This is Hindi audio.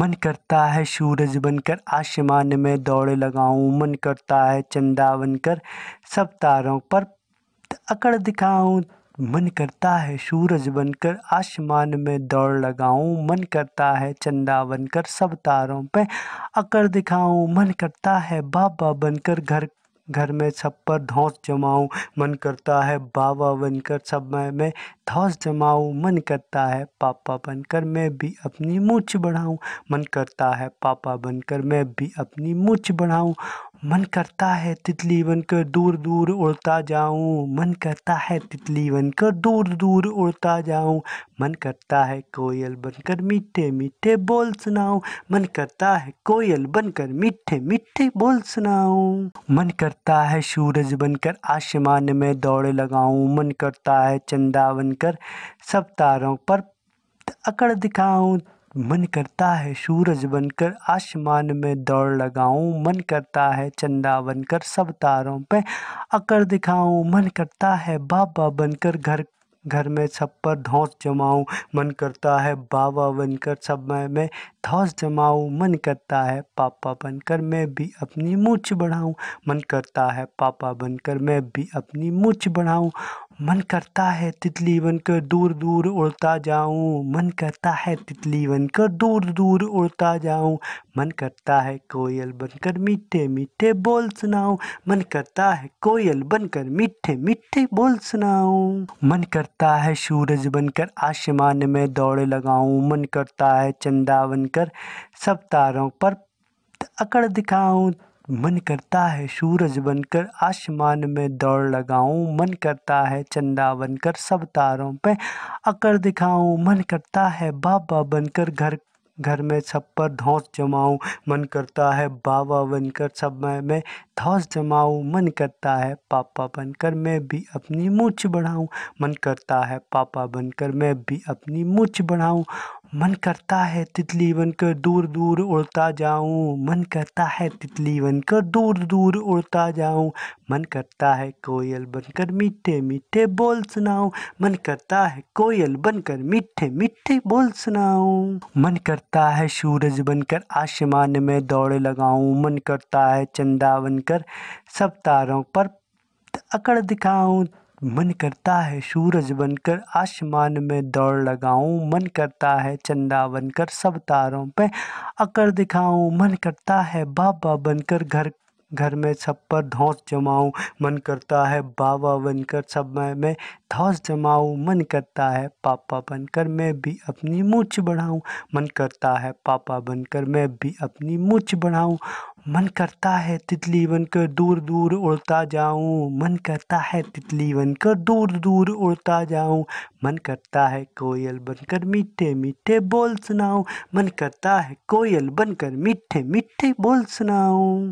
मन करता है सूरज बनकर आसमान में दौड़ लगाऊं मन करता है चंदा बनकर सब तारों पर अकड़ दिखाऊं मन करता है सूरज बनकर आसमान में दौड़ लगाऊं मन करता है चंदा बनकर सब तारों पे अकड़ दिखाऊं मन करता है बाबा बनकर घर घर में सब पर धौस जमाऊँ मन करता है बाबा बनकर सब मैं मैं धौस जमाऊँ मन करता है पापा बनकर मैं भी अपनी मूछ बढ़ाऊँ मन करता है पापा बनकर मैं भी अपनी मूछ बढ़ाऊँ मन करता है तितली बनकर दूर दूर उड़ता जाऊं मन करता है तितली बनकर दूर दूर उड़ता जाऊं मन करता है कोयल बनकर मीठे मीठे बोल सुनाऊं मन करता है कोयल बनकर मीठे मीठे बोल सुनाऊं मन करता है सूरज बनकर आसमान में दौड़ लगाऊं मन करता है चंदा बनकर सब तारों पर अकड़ दिखाऊं मन करता है सूरज बनकर आसमान में दौड़ लगाऊं मन करता है चंदा बनकर सब तारों पे अकड़ दिखाऊं मन करता है बाबा बनकर घर घर में सब पर धौस जमाऊं मन करता है बाबा बनकर सब मैं धौस जमाऊं मन करता है पापा बनकर मैं भी अपनी मूछ बढ़ाऊं मन करता है पापा बनकर मैं भी अपनी मूछ बढ़ाऊं मन करता है तितली बनकर दूर दूर उड़ता जाऊं मन करता है तितली बनकर दूर दूर उड़ता जाऊं मन करता है कोयल बनकर मीठे मीठे बोल सुनाऊं मन करता है कोयल बनकर मीठे मीठे बोल सुनाऊं मन करता है सूरज बनकर आसमान में दौड़ लगाऊं मन करता है चंदा बनकर सब तारों पर अकड़ दिखाऊं मन करता है सूरज बनकर आसमान में दौड़ लगाऊं मन करता है चंदा बनकर सब तारों पे अकर दिखाऊं मन करता है बाबा बनकर घर घर में सब पर धौस जमाऊं मन करता है बाबा बनकर सब मैं में धौस जमाऊं मन करता है पापा बनकर मैं भी अपनी मूछ बढ़ाऊं मन करता है पापा बनकर मैं भी अपनी मूछ बढ़ाऊं मन करता है तितली बनकर दूर दूर उड़ता जाऊं मन करता है तितली बनकर दूर दूर उड़ता जाऊं मन करता है कोयल बनकर मीठे मीठे बोल सुनाऊं मन करता है कोयल बनकर मीठे मीठे बोल सुनाऊं मन करता है सूरज बनकर आसमान में दौड़ लगाऊं मन करता है चंदा बनकर सब तारों पर अकड़ दिखाऊं मन करता है सूरज बनकर आसमान में दौड़ लगाऊं मन करता है चंदा बनकर सब तारों पे अकर दिखाऊं मन करता है बाबा बनकर घर घर में सब पर धौस जमाऊं मन करता है बाबा बनकर सब मैं में धौस जमाऊं मन करता है पापा बनकर मैं भी अपनी मूछ बढ़ाऊं मन करता है पापा बनकर मैं भी अपनी मूछ बढ़ाऊं मन करता है तितली बनकर दूर दूर उड़ता जाऊं मन करता है तितली बनकर दूर दूर उड़ता जाऊं मन करता है कोयल बनकर मीठे मीठे बोल सुनाऊं मन करता है कोयल बनकर मीठे मीठे बोल सुनाऊं